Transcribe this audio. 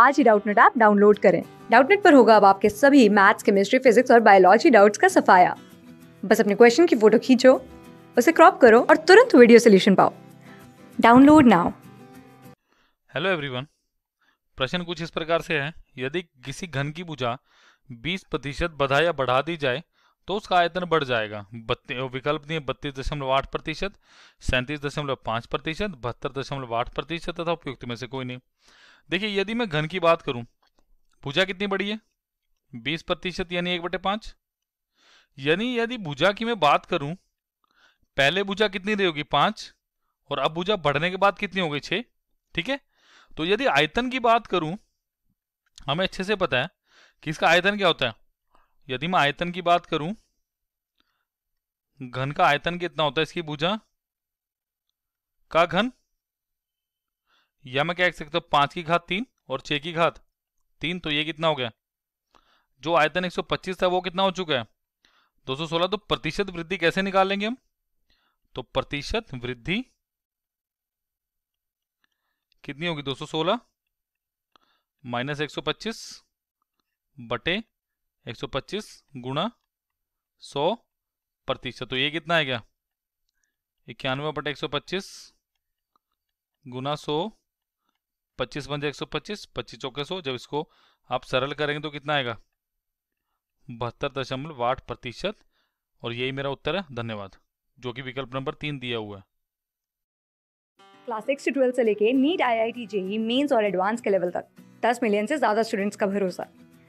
आज ही Doubtnut app download करें डाउटनेट पर होगा अब आपके सभी मैथ्स केमिस्ट्री फिजिक्स और बायोलॉजी डाउट्स का सफाया बस अपने क्वेश्चन की फोटो खींचो उसे क्रॉप करो और तुरंत वीडियो सोल्यूशन पाओ डाउनलोड नाउ हेलो एवरीवन प्रश्न कुछ इस प्रकार से है यदि किसी घन की भुजा 20 प्रतिशत बढ़ा या बढ़ा दी जाए तो उसका आयतन बढ़ जाएगा विकल्प दिए बत्तीस दशमलव आठ प्रतिशत सैंतीस दशमलव पांच प्रतिशत बहत्तर दशमलव आठ प्रतिशत तथा उपयुक्त में से कोई नहीं देखिए यदि मैं घन की बात करूं भुजा कितनी बड़ी है बीस प्रतिशत यानी एक बटे पांच यानी यदि भुजा की मैं बात करूं पहले भुजा कितनी रही होगी पांच और अब भुजा बढ़ने के बाद कितनी हो गई ठीक है तो यदि आयतन की बात करूं हमें अच्छे से पता है कि इसका आयतन क्या होता है यदि मैं आयतन की बात करूं घन का आयतन कितना होता है इसकी भुजा का घन या मैं क्या कह सकता हूं पांच की घात तीन और छह की घात तीन तो ये कितना हो गया जो आयतन 125 था वो कितना हो चुका है 216 तो प्रतिशत वृद्धि कैसे निकालेंगे हम तो प्रतिशत वृद्धि कितनी होगी 216 माइनस एक बटे एक सौ पच्चीस गुणा सौ प्रतिशत तो ये कितना है क्या इक्यानवे बट एक सौ पच्चीस गुना सौ पच्चीस बन जाए एक सौ पच्चीस पच्चीस चौके सौ जब इसको आप सरल करेंगे तो कितना आएगा बहत्तर दशमलव आठ प्रतिशत और यही मेरा उत्तर है धन्यवाद जो कि विकल्प नंबर तीन दिया हुआ है क्लास सिक्स से ट्वेल्थ से लेके NEET I I T JEE mains और एडवांस के लेवल तक दस मिलियन से ज्यादा स्टूडेंट्स का भरोसा